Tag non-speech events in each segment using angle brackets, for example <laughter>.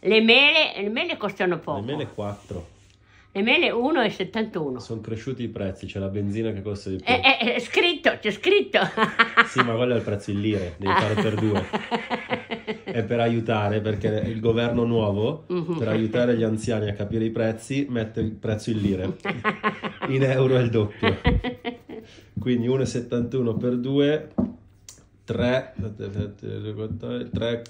Le mele, le mele costano poco. Le mele 4. Le mele 1,71. Sono cresciuti i prezzi, c'è la benzina che costa di più. È, è, è scritto, c'è scritto. <laughs> sì, ma quello è il prezzo in lire, devi fare per due. <laughs> È per aiutare, perché il governo nuovo, mhm. per aiutare gli anziani a capire i prezzi, mette il prezzo in lire. In euro è il doppio. <laughs> Quindi 1,71 per 2 3, 3.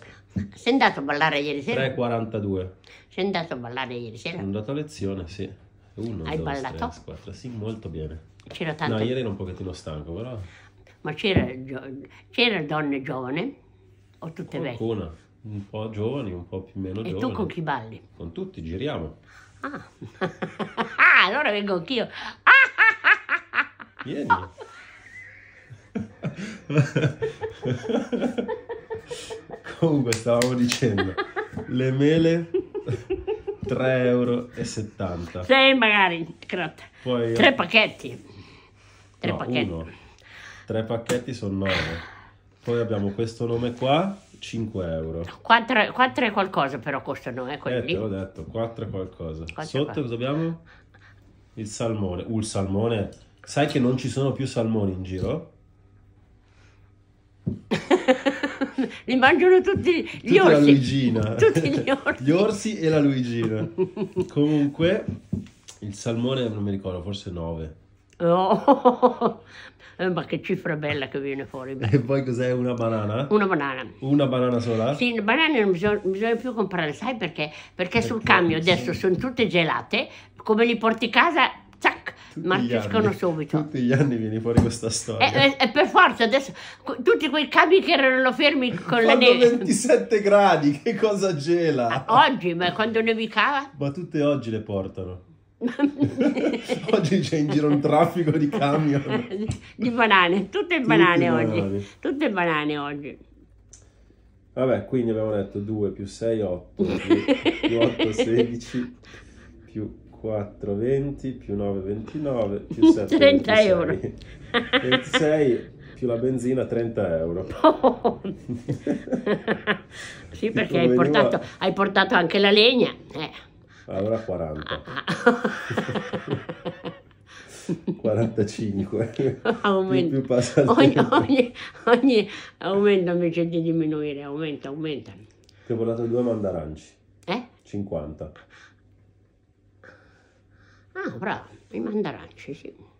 Sei andato a ballare ieri sera? 3,42. Sei andato a ballare ieri sera? Sono andato a lezione, sì. 1, Hai 2, ballato? 3, 4, sì, molto bene. C'era tanto... No, ieri ero un pochettino stanco, però... Ma c'era, c'era donne giovani o tutte Qualcuna. vecchie? un po' giovani, un po' più meno giovani. E tu con chi balli? Con tutti, giriamo. Ah, <laughs> ah allora vengo anch'io. Ah. Vieni. <laughs> Comunque stavamo dicendo, le mele 3,70 euro. Sei magari, crotta. Poi, Tre pacchetti. Tre no, pacchetti. Uno. Tre pacchetti sono 9. Poi abbiamo questo nome qua, 5 euro. 4, 4 e qualcosa però costano, eh, quelli. Eh, te l'ho detto, 4 e qualcosa. 4 Sotto cosa abbiamo? Il salmone. Uh, il salmone. Sai che non ci sono più salmoni in giro? li <laughs> mangiano tutti gli Tutta orsi. la Luigina. <laughs> Tutti gli orsi. gli orsi e la Luigina. Comunque, il salmone non mi ricordo, forse 9. Oh, <laughs> ma che cifra bella che viene fuori. E poi cos'è una banana? Una banana. Una banana sola? Sì, banane non bisogna, bisogna più comprare, sai perché? Perché, perché sul camion adesso sono tutte gelate, come li porti a casa marciscono subito. Tutti gli anni viene fuori questa storia. E, eh, e, eh, e eh, per forza adesso tutti quei cavi che erano fermi <laughs> con quando la neve. 27 gradi, che cosa gela? oggi, ma quando nevicava? Ma tutte oggi le portano. <laughs> oggi c'è in giro un traffico di camion <laughs> di banane, tutte banane tutte oggi, banane. tutte banane oggi. Vabbè, quindi abbiamo detto 2 più 6, 8, più 8, 16, più 4, 20 più 9, 29 <laughs> più 7, 30 26. euro. 26 <laughs> più la benzina 30 euro. <laughs> Oh. sì, perché hai portato, hai portato, anche la legna. Eh. Allora 40. 45 aumenta. più, più passa ogni, ogni, ogni, aumenta invece di diminuire aumenta aumenta ti ho portato due mandaranci eh? 50 Ah, bravo, i mandaranci, sì.